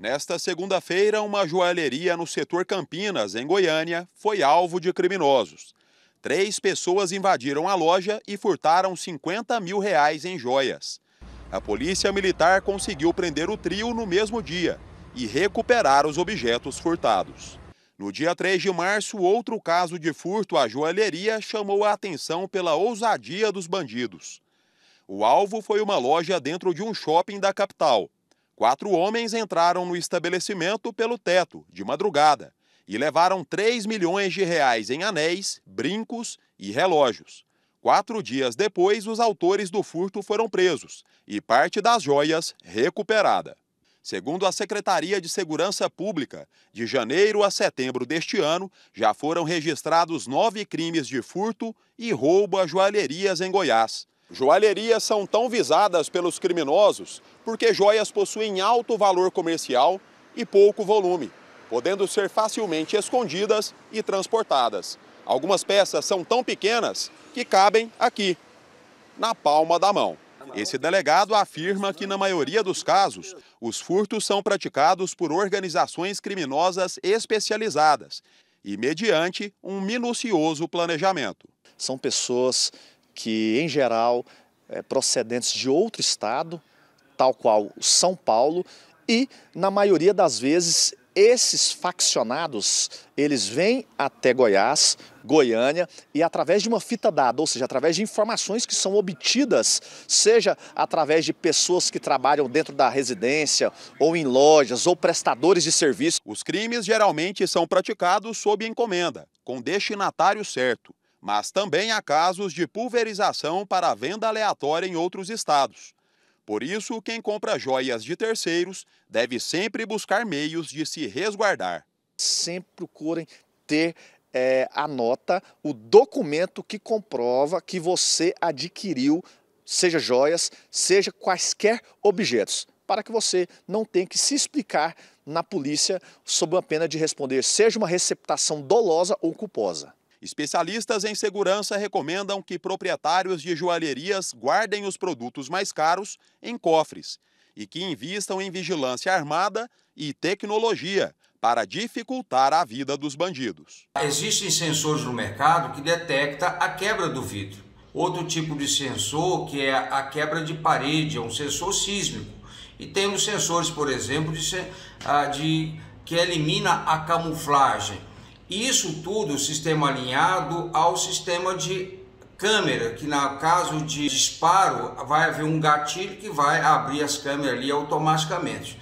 Nesta segunda-feira, uma joalheria no setor Campinas, em Goiânia, foi alvo de criminosos. Três pessoas invadiram a loja e furtaram 50 mil reais em joias. A polícia militar conseguiu prender o trio no mesmo dia e recuperar os objetos furtados. No dia 3 de março, outro caso de furto à joalheria chamou a atenção pela ousadia dos bandidos. O alvo foi uma loja dentro de um shopping da capital. Quatro homens entraram no estabelecimento pelo teto, de madrugada, e levaram 3 milhões de reais em anéis, brincos e relógios. Quatro dias depois, os autores do furto foram presos e parte das joias recuperada. Segundo a Secretaria de Segurança Pública, de janeiro a setembro deste ano, já foram registrados nove crimes de furto e roubo a joalherias em Goiás. Joalherias são tão visadas pelos criminosos porque joias possuem alto valor comercial e pouco volume, podendo ser facilmente escondidas e transportadas. Algumas peças são tão pequenas que cabem aqui, na palma da mão. Esse delegado afirma que, na maioria dos casos, os furtos são praticados por organizações criminosas especializadas e mediante um minucioso planejamento. São pessoas que, em geral, é, procedentes de outro estado, tal qual São Paulo, e, na maioria das vezes, esses faccionados, eles vêm até Goiás, Goiânia, e através de uma fita dada, ou seja, através de informações que são obtidas, seja através de pessoas que trabalham dentro da residência, ou em lojas, ou prestadores de serviço. Os crimes geralmente são praticados sob encomenda, com destinatário certo mas também há casos de pulverização para venda aleatória em outros estados. Por isso, quem compra joias de terceiros deve sempre buscar meios de se resguardar. Sempre procurem ter é, a nota, o documento que comprova que você adquiriu, seja joias, seja quaisquer objetos, para que você não tenha que se explicar na polícia sob a pena de responder, seja uma receptação dolosa ou culposa. Especialistas em segurança recomendam que proprietários de joalherias guardem os produtos mais caros em cofres e que invistam em vigilância armada e tecnologia para dificultar a vida dos bandidos. Existem sensores no mercado que detecta a quebra do vidro. Outro tipo de sensor que é a quebra de parede, é um sensor sísmico. E temos sensores, por exemplo, de, ah, de que elimina a camuflagem isso tudo, sistema alinhado ao sistema de câmera, que no caso de disparo vai haver um gatilho que vai abrir as câmeras ali automaticamente.